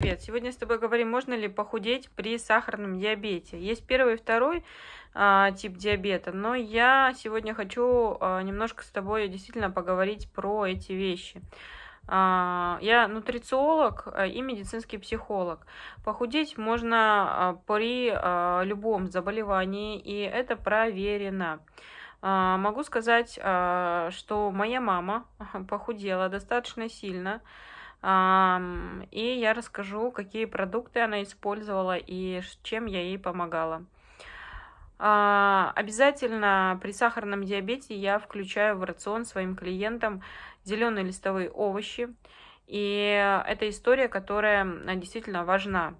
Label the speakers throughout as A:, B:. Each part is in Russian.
A: Привет! Сегодня с тобой говорим, можно ли похудеть при сахарном диабете. Есть первый и второй а, тип диабета, но я сегодня хочу а, немножко с тобой действительно поговорить про эти вещи. А, я нутрициолог а, и медицинский психолог. Похудеть можно а, при а, любом заболевании, и это проверено. А, могу сказать, а, что моя мама похудела достаточно сильно. И я расскажу, какие продукты она использовала и чем я ей помогала. А, обязательно при сахарном диабете я включаю в рацион своим клиентам зеленые листовые овощи. И это история, которая а, действительно важна.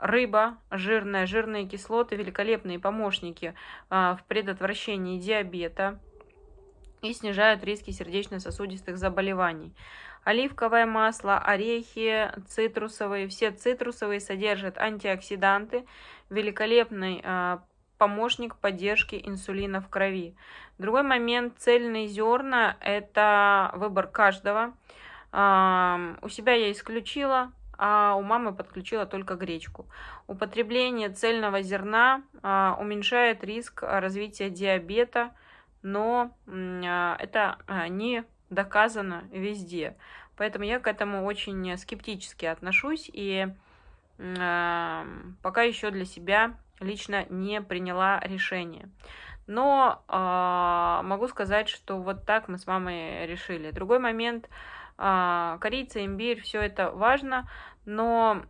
A: Рыба, жирная, жирные кислоты, великолепные помощники а, в предотвращении диабета – и снижают риски сердечно-сосудистых заболеваний. Оливковое масло, орехи, цитрусовые, все цитрусовые содержат антиоксиданты, великолепный э, помощник поддержки инсулина в крови. Другой момент, цельные зерна, это выбор каждого. Э, у себя я исключила, а у мамы подключила только гречку. Употребление цельного зерна э, уменьшает риск развития диабета, но а, это а, не доказано везде. Поэтому я к этому очень скептически отношусь и а, пока еще для себя лично не приняла решение. Но э, могу сказать, что вот так мы с мамой решили. Другой момент, э, корица, имбирь, все это важно, но,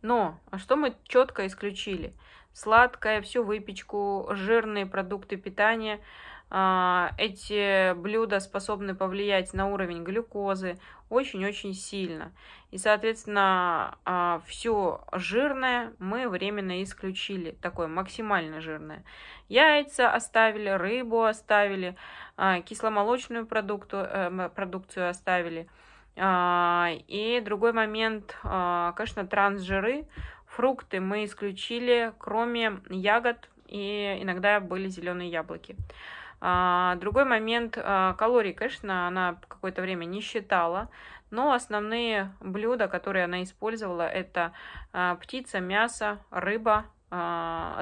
A: но что мы четко исключили? сладкое, всю выпечку, жирные продукты питания. А, эти блюда способны повлиять на уровень глюкозы очень-очень сильно. И, соответственно, а, все жирное мы временно исключили, такое максимально жирное. Яйца оставили, рыбу оставили, а, кисломолочную продукту, э, продукцию оставили. И другой момент, конечно, трансжиры. Фрукты мы исключили, кроме ягод, и иногда были зеленые яблоки. А, другой момент, а, калории, конечно, она какое-то время не считала, но основные блюда, которые она использовала, это а, птица, мясо, рыба,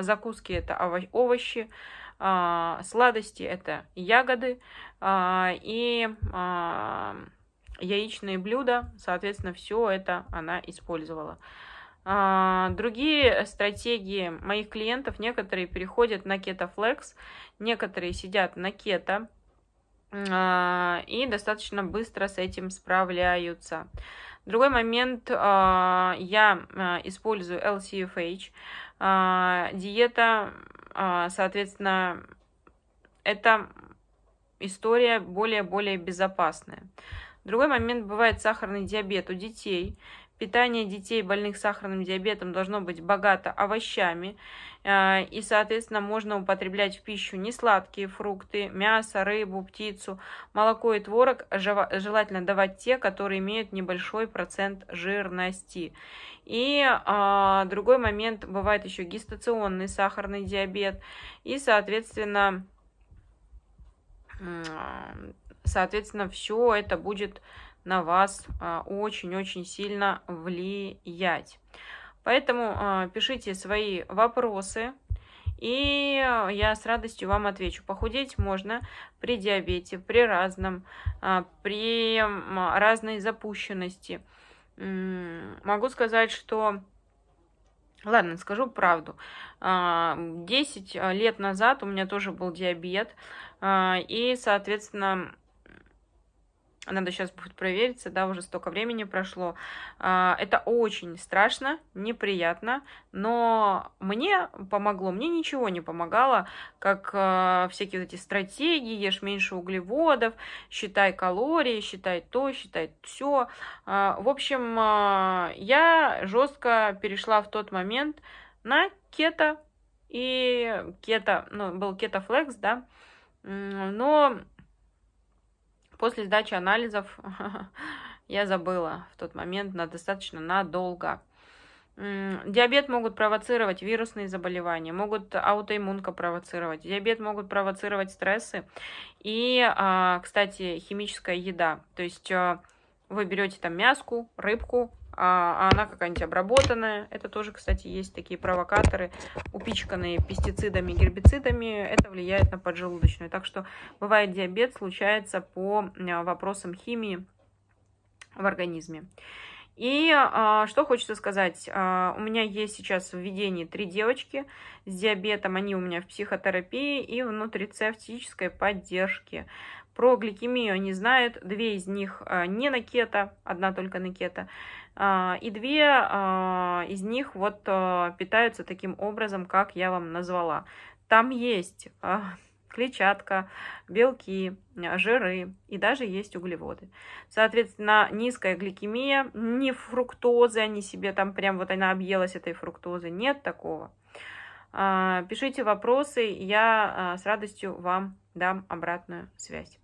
A: закуски это овощи, сладости это ягоды и яичные блюда, соответственно, все это она использовала. А, другие стратегии моих клиентов, некоторые переходят на кетофлекс, некоторые сидят на кето а, и достаточно быстро с этим справляются. Другой момент, а, я использую LCFH, диета, соответственно, это история более-более безопасная. Другой момент бывает сахарный диабет у детей. Питание детей, больных сахарным диабетом, должно быть богато овощами. Э, и, соответственно, можно употреблять в пищу несладкие фрукты, мясо, рыбу, птицу. Молоко и творог желательно давать те, которые имеют небольшой процент жирности. И а, другой момент бывает еще гестационный сахарный диабет. И, соответственно, соответственно, все это будет на вас а, очень-очень сильно влиять. Поэтому а, пишите свои вопросы, и а, я с радостью вам отвечу. Похудеть можно при диабете, при разном, при разной запущенности. Могу сказать, что... Ладно, скажу правду. десять лет назад у меня тоже был диабет, и, соответственно, надо сейчас будет провериться, да, уже столько времени прошло. А, это очень страшно, неприятно, но мне помогло, мне ничего не помогало, как а, всякие вот эти стратегии, ешь меньше углеводов, считай калории, считай то, считай все. А, в общем, я жестко перешла в тот момент на кето, и кето, ну, был кетофлекс, да, но после сдачи анализов я забыла в тот момент на достаточно надолго. Диабет могут провоцировать вирусные заболевания, могут аутоиммунка провоцировать, диабет могут провоцировать стрессы и, а, кстати, химическая еда. То есть а, вы берете там мяску, рыбку, а, а она какая-нибудь обработанная. Это тоже, кстати, есть такие провокаторы, упичканные пестицидами, гербицидами. Это влияет на поджелудочную. Так что бывает диабет, случается по а, вопросам химии в организме. И а, что хочется сказать, а, у меня есть сейчас в ведении три девочки с диабетом, они у меня в психотерапии и в нутрицептической поддержке. Про гликемию они знают, две из них а, не на кето, одна только на кето, а, и две а, из них вот а, питаются таким образом, как я вам назвала. Там есть... А, клетчатка, белки, э, жиры и даже есть углеводы. Соответственно, низкая гликемия, не фруктозы, они себе там прям вот она объелась этой фруктозы, нет такого. А, пишите вопросы, я э, с радостью вам дам обратную связь.